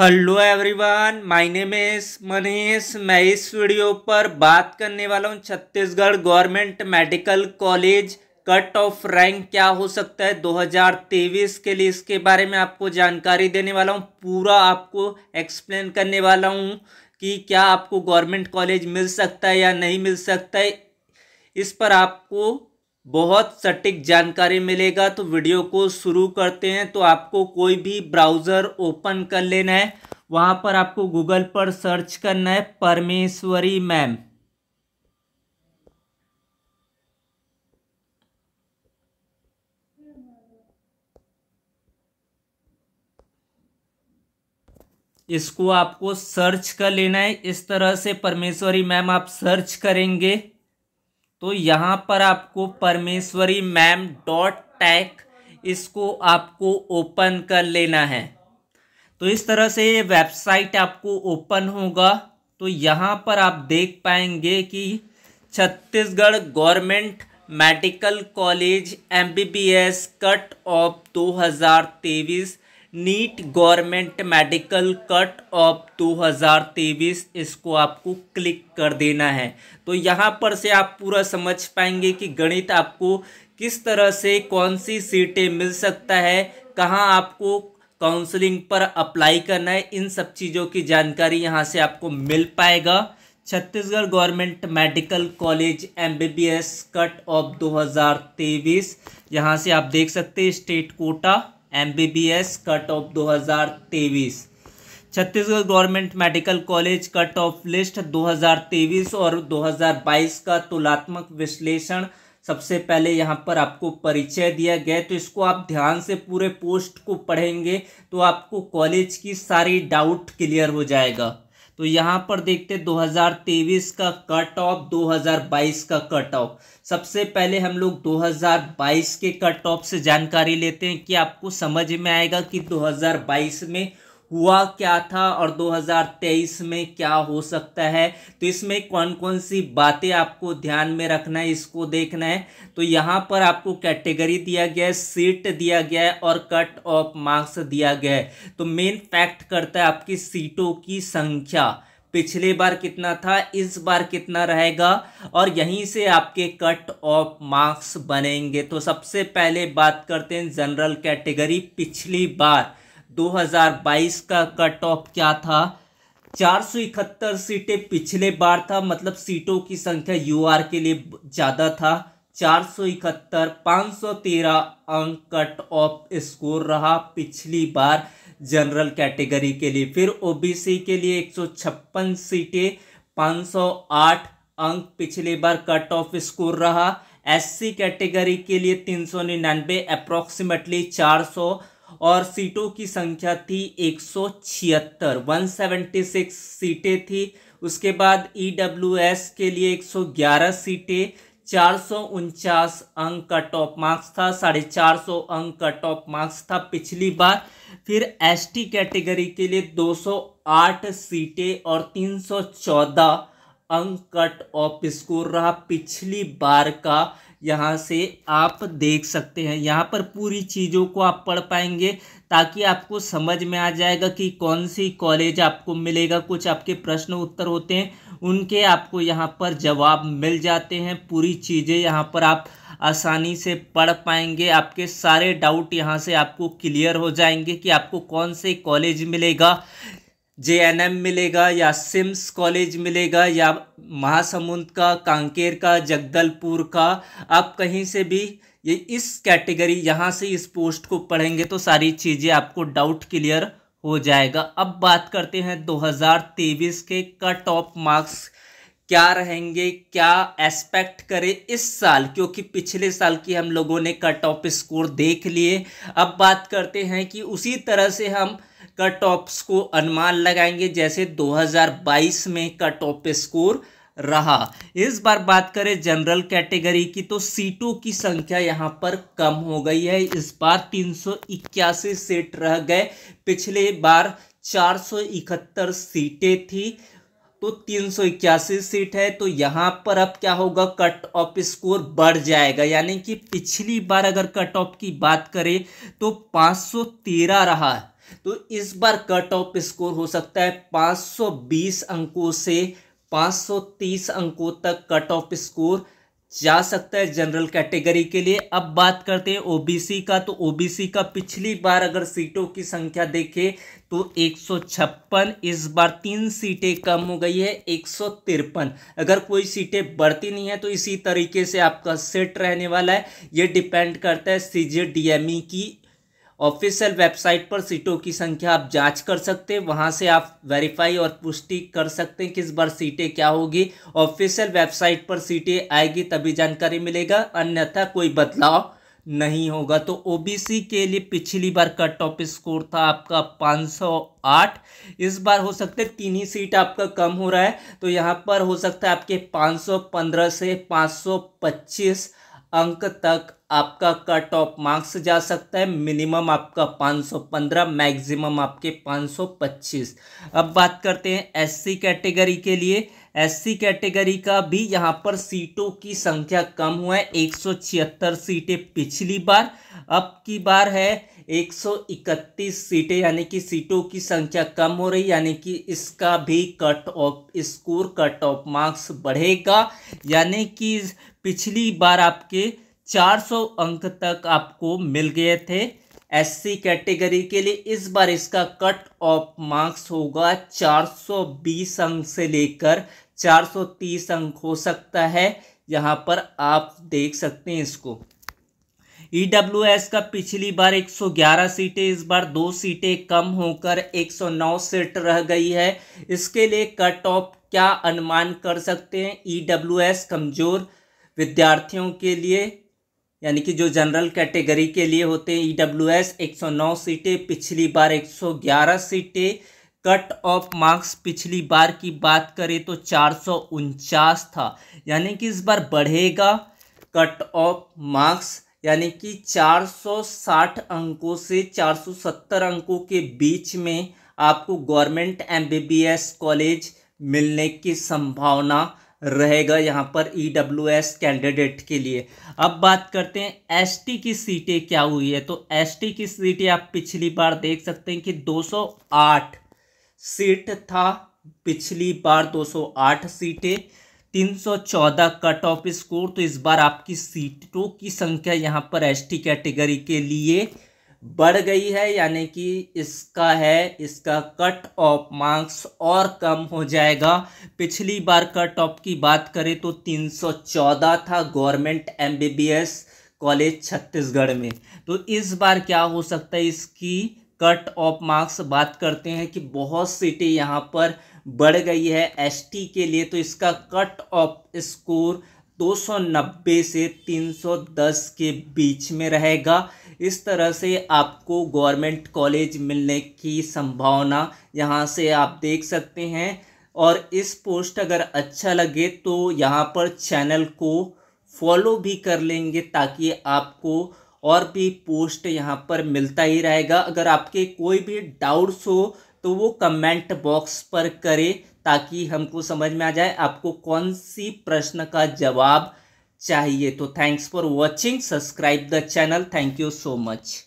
hello everyone my name is Manish मैं इस video पर बात करने वाला हूँ Chhattisgarh government medical college cut off rank क्या हो सकता है 2023 के लिए इसके बारे में आपको जानकारी देने वाला हूँ पूरा आपको एक्सप्लेन करने वाला हूँ कि क्या आपको गवर्नमेंट कॉलेज मिल सकता है या नहीं मिल सकता है इस पर आपको बहुत सटीक जानकारी मिलेगा तो वीडियो को शुरू करते हैं तो आपको कोई भी ब्राउज़र ओपन कर लेना है वहाँ पर आपको गूगल पर सर्च करना है परमेश्वरी मैम इसको आपको सर्च कर लेना है इस तरह से परमेश्वरी मैम आप सर्च करेंगे तो यहाँ पर आपको परमेश्वरी मैम डॉट टैक इसको आपको ओपन कर लेना है तो इस तरह से ये वेबसाइट आपको ओपन होगा तो यहाँ पर आप देख पाएंगे कि Chhattisgarh government medical college MBBS cut off 2023 NEET government medical cut off 2023 इसको आपको क्लिक कर देना है तो यहाँ पर से आप पूरा समझ पाएंगे कि गणित आपको किस तरह से कौन सी सीटें मिल सकता है कहाँ आपको काउंसलिंग पर अप्लाई करना है इन सब चीज़ों की जानकारी यहाँ से आपको मिल पाएगा Chhattisgarh government medical college MBBS cut off 2023 यहाँ से आप देख सकते हैं state quota M B B S cut off दो हज़ार तेईस Chhattisgarh government medical college cut off list 2023 और 2022 का तुलनात्मक विश्लेषण सबसे पहले यहाँ पर आपको परिचय दिया गया तो इसको आप ध्यान से पूरे पोस्ट को पढ़ेंगे तो आपको कॉलेज की सारी डाउट क्लियर हो जाएगा तो यहाँ पर देखते 2023 का कट ऑफ 2022 का कट ऑफ सबसे पहले हम लोग 2022 के कट ऑफ से जानकारी लेते हैं कि आपको समझ में आएगा कि 2022 में हुआ क्या था और 2023 में क्या हो सकता है तो इसमें कौन कौन सी बातें आपको ध्यान में रखना है इसको देखना है तो यहाँ पर आपको कैटेगरी दिया गया है सीट दिया गया है और कट ऑफ मार्क्स दिया गया है तो मेन फैक्ट करता है आपकी सीटों की संख्या पिछले बार कितना था इस बार कितना रहेगा और यहीं से आपके कट ऑफ मार्क्स बनेंगे तो सबसे पहले बात करते हैं जनरल कैटेगरी पिछली बार 2022 का कट ऑफ क्या था चार सौ इकहत्तर सीटें पिछले बार था मतलब सीटों की संख्या यूआर के लिए ज़्यादा था चार सौ इकहत्तर पाँच सौ तेरह अंक कट ऑफ स्कोर रहा पिछली बार जनरल कैटेगरी के लिए फिर ओबीसी के लिए एक सौ छप्पन सीटें पाँच सौ आठ अंक पिछले बार कट ऑफ स्कोर रहा एससी कैटेगरी के लिए तीन सौ निन्यानवे अप्रॉक्सीमेटली चार सौ और सीटों की संख्या थी एक सौ छिहत्तर वन सेवेंटी सिक्स सीटें थी उसके बाद एस e के लिए एक सौ ग्यारह सीटें चार सौ उनचास अंक का टॉप मार्क्स था साढ़े चार सौ अंक का टॉप मार्क्स था पिछली बार फिर एसटी कैटेगरी के लिए दो सौ आठ सीटें और तीन सौ चौदह अंक कट ऑफ स्कोर रहा पिछली बार का यहाँ से आप देख सकते हैं यहाँ पर पूरी चीज़ों को आप पढ़ पाएंगे ताकि आपको समझ में आ जाएगा कि कौन सी कॉलेज आपको मिलेगा कुछ आपके प्रश्न उत्तर होते हैं उनके आपको यहाँ पर जवाब मिल जाते हैं पूरी चीज़ें यहाँ पर आप आसानी से पढ़ पाएंगे आपके सारे डाउट यहाँ से आपको क्लियर हो जाएंगे कि आपको कौन से कॉलेज मिलेगा जे एन एम मिलेगा या सिम्स कॉलेज मिलेगा या महासमुंद का कांकेर का जगदलपुर का आप कहीं से भी ये इस कैटेगरी यहाँ से इस पोस्ट को पढ़ेंगे तो सारी चीज़ें आपको डाउट क्लियर हो जाएगा अब बात करते हैं 2023 के का टॉप मार्क्स क्या रहेंगे क्या एस्पेक्ट करें इस साल क्योंकि पिछले साल की हम लोगों ने कट ऑफ स्कोर देख लिए अब बात करते हैं कि उसी तरह से हम कट ऑफ को अनुमान लगाएंगे जैसे 2022 में कट ऑफ स्कोर रहा इस बार बात करें जनरल कैटेगरी की तो सीटों की संख्या यहाँ पर कम हो गई है इस बार तीन सीट रह गए पिछले बार 471 सीटें थी तो तीन सीट है तो यहाँ पर अब क्या होगा कट ऑफ स्कोर बढ़ जाएगा यानी कि पिछली बार अगर कट ऑफ की बात करें तो 513 रहा है तो इस बार कट ऑफ स्कोर हो सकता है 520 अंकों से 530 अंकों तक कट ऑफ स्कोर जा सकता है जनरल कैटेगरी के लिए अब बात करते हैं ओबीसी का तो ओबीसी का पिछली बार अगर सीटों की संख्या देखें तो एक इस बार तीन सीटें कम हो गई है एक अगर कोई सीटें बढ़ती नहीं है तो इसी तरीके से आपका सेट रहने वाला है ये डिपेंड करता है सी डीएमई की ऑफिशियल वेबसाइट पर सीटों की संख्या आप जांच कर सकते हैं वहां से आप वेरीफाई और पुष्टि कर सकते हैं किस बार सीटें क्या होगी ऑफिशियल वेबसाइट पर सीटें आएगी तभी जानकारी मिलेगा अन्यथा कोई बदलाव नहीं होगा तो ओबीसी के लिए पिछली बार का टॉप स्कोर था आपका 508 इस बार हो सकता है तीन ही सीट आपका कम हो रहा है तो यहाँ पर हो सकता है आपके 515 से 525 अंक तक आपका कट ऑफ मार्क्स जा सकता है मिनिमम आपका 515 मैक्सिमम आपके 525 अब बात करते हैं एससी कैटेगरी के लिए एससी कैटेगरी का भी यहाँ पर सीटों की संख्या कम हुआ है एक सीटें पिछली बार अब की बार है 131 सीटें यानी कि सीटों की संख्या कम हो रही यानी कि इसका भी cut off score cut off marks बढ़ेगा यानी कि पिछली बार आपके 400 अंक तक आपको मिल गए थे एससी कैटेगरी के लिए इस बार इसका कट ऑफ मार्क्स होगा 420 अंक से लेकर 430 अंक हो सकता है यहाँ पर आप देख सकते हैं इसको ई डब्ल्यू एस का पिछली बार 111 सीटें इस बार दो सीटें कम होकर 109 सीट रह गई है इसके लिए कट ऑफ क्या अनुमान कर सकते हैं ई e डब्ल्यू एस कमज़ोर विद्यार्थियों के लिए यानी कि जो जनरल कैटेगरी के लिए होते हैं ई डब्ल्यू एस एक सौ नौ सीटें पिछली बार एक सौ ग्यारह सीटें कट ऑफ मार्क्स पिछली बार की बात करें तो चार सौ उनचास था यानी कि इस बार बढ़ेगा कट ऑफ मार्क्स यानी कि चार सौ साठ अंकों से चार सौ सत्तर अंकों के बीच में आपको गवर्नमेंट एमबीबीएस कॉलेज मिलने की संभावना रहेगा यहाँ पर ई e कैंडिडेट के लिए अब बात करते हैं एसटी की सीटें क्या हुई है तो एसटी की सीटें आप पिछली बार देख सकते हैं कि 208 सीट था पिछली बार 208 सीटें 314 कट ऑफ स्कोर तो इस बार आपकी सीटों की संख्या यहाँ पर एसटी कैटेगरी के लिए बढ़ गई है यानी कि इसका है इसका कट ऑफ मार्क्स और कम हो जाएगा पिछली बार कट ऑफ की बात करें तो 314 था गवर्नमेंट एमबीबीएस कॉलेज छत्तीसगढ़ में तो इस बार क्या हो सकता है इसकी कट ऑफ मार्क्स बात करते हैं कि बहुत सीटें यहाँ पर बढ़ गई है एसटी के लिए तो इसका कट ऑफ स्कोर 290 से 310 के बीच में रहेगा इस तरह से आपको गवर्नमेंट कॉलेज मिलने की संभावना यहाँ से आप देख सकते हैं और इस पोस्ट अगर अच्छा लगे तो यहाँ पर चैनल को फॉलो भी कर लेंगे ताकि आपको और भी पोस्ट यहाँ पर मिलता ही रहेगा अगर आपके कोई भी डाउट्स हो तो वो कमेंट बॉक्स पर करें ताकि हमको समझ में आ जाए आपको कौन सी प्रश्न का जवाब चाहिए तो thanks for watching subscribe the channel thank you so much